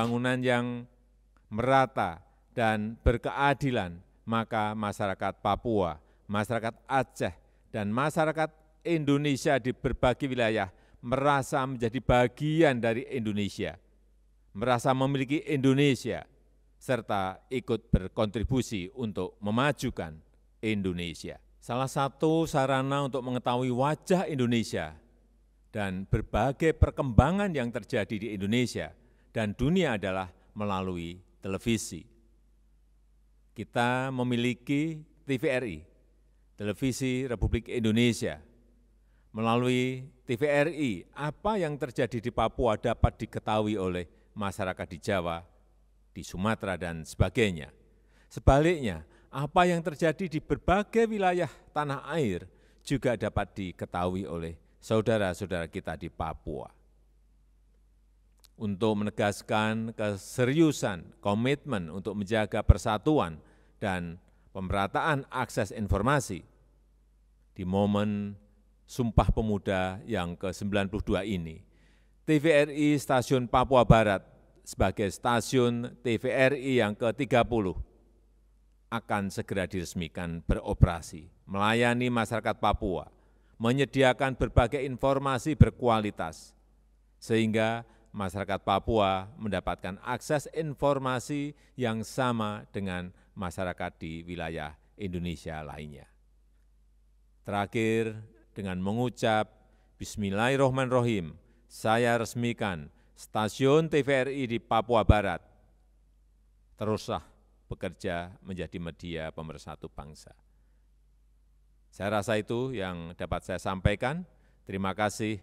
pembangunan yang merata dan berkeadilan, maka masyarakat Papua, masyarakat Aceh, dan masyarakat Indonesia di berbagai wilayah merasa menjadi bagian dari Indonesia, merasa memiliki Indonesia, serta ikut berkontribusi untuk memajukan Indonesia. Salah satu sarana untuk mengetahui wajah Indonesia dan berbagai perkembangan yang terjadi di Indonesia dan dunia adalah melalui televisi. Kita memiliki TVRI, Televisi Republik Indonesia. Melalui TVRI, apa yang terjadi di Papua dapat diketahui oleh masyarakat di Jawa, di Sumatera, dan sebagainya. Sebaliknya, apa yang terjadi di berbagai wilayah tanah air juga dapat diketahui oleh saudara-saudara kita di Papua untuk menegaskan keseriusan komitmen untuk menjaga persatuan dan pemerataan akses informasi di momen Sumpah Pemuda yang ke-92 ini. TVRI Stasiun Papua Barat sebagai stasiun TVRI yang ke-30 akan segera diresmikan beroperasi, melayani masyarakat Papua, menyediakan berbagai informasi berkualitas, sehingga masyarakat papua mendapatkan akses informasi yang sama dengan masyarakat di wilayah Indonesia lainnya. Terakhir, dengan mengucap Bismillahirrahmanirrahim, saya resmikan stasiun TVRI di Papua Barat. Teruslah bekerja menjadi media pemersatu bangsa. Saya rasa itu yang dapat saya sampaikan. Terima kasih.